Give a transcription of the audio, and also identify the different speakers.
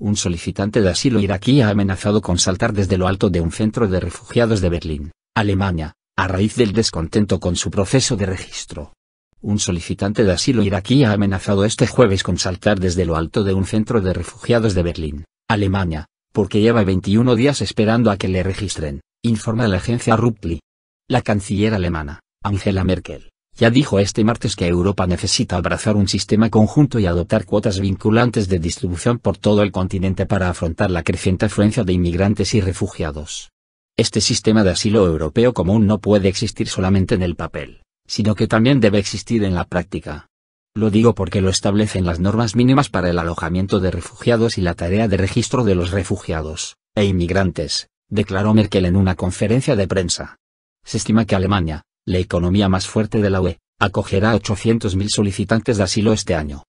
Speaker 1: un solicitante de asilo iraquí ha amenazado con saltar desde lo alto de un centro de refugiados de Berlín, Alemania, a raíz del descontento con su proceso de registro. Un solicitante de asilo iraquí ha amenazado este jueves con saltar desde lo alto de un centro de refugiados de Berlín, Alemania, porque lleva 21 días esperando a que le registren, informa la agencia Rupli. La canciller alemana, Angela Merkel, ya dijo este martes que Europa necesita abrazar un sistema conjunto y adoptar cuotas vinculantes de distribución por todo el continente para afrontar la creciente afluencia de inmigrantes y refugiados. Este sistema de asilo europeo común no puede existir solamente en el papel, sino que también debe existir en la práctica. Lo digo porque lo establecen las normas mínimas para el alojamiento de refugiados y la tarea de registro de los refugiados e inmigrantes, declaró Merkel en una conferencia de prensa. Se estima que Alemania, la economía más fuerte de la UE, acogerá 800.000 solicitantes de asilo este año.